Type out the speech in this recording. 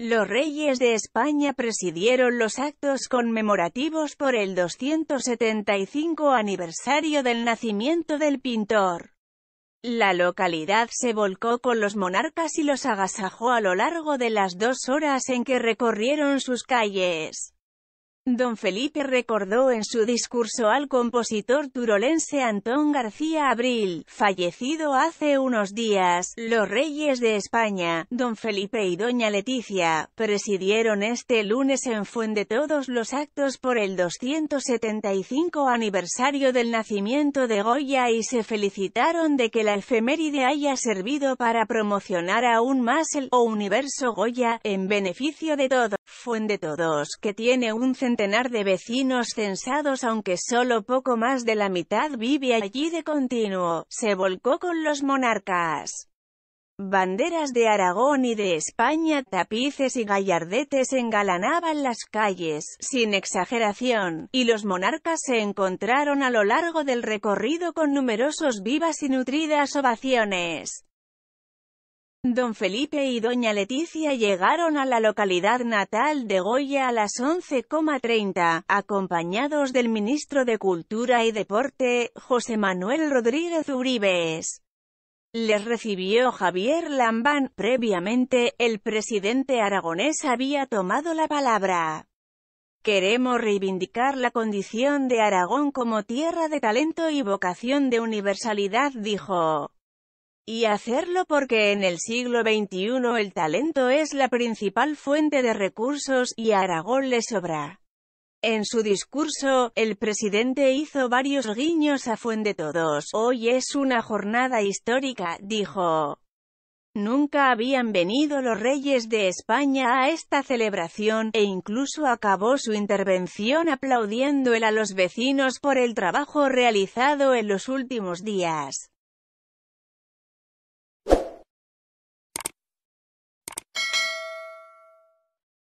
Los reyes de España presidieron los actos conmemorativos por el 275 aniversario del nacimiento del pintor. La localidad se volcó con los monarcas y los agasajó a lo largo de las dos horas en que recorrieron sus calles. Don Felipe recordó en su discurso al compositor turolense Antón García Abril, fallecido hace unos días, los reyes de España, don Felipe y doña Leticia, presidieron este lunes en Fuente todos los actos por el 275 aniversario del nacimiento de Goya y se felicitaron de que la efeméride haya servido para promocionar aún más el universo Goya, en beneficio de todo, Fuente todos, que tiene un centro de vecinos censados aunque solo poco más de la mitad vive allí de continuo, se volcó con los monarcas. Banderas de Aragón y de España, tapices y gallardetes engalanaban las calles, sin exageración, y los monarcas se encontraron a lo largo del recorrido con numerosos vivas y nutridas ovaciones. Don Felipe y doña Leticia llegaron a la localidad natal de Goya a las 11.30, acompañados del ministro de Cultura y Deporte, José Manuel Rodríguez Uribes. Les recibió Javier Lambán. Previamente, el presidente aragonés había tomado la palabra. Queremos reivindicar la condición de Aragón como tierra de talento y vocación de universalidad, dijo. Y hacerlo porque en el siglo XXI el talento es la principal fuente de recursos, y Aragón le sobra. En su discurso, el presidente hizo varios guiños a fuente todos. Hoy es una jornada histórica, dijo. Nunca habían venido los reyes de España a esta celebración, e incluso acabó su intervención aplaudiéndole a los vecinos por el trabajo realizado en los últimos días.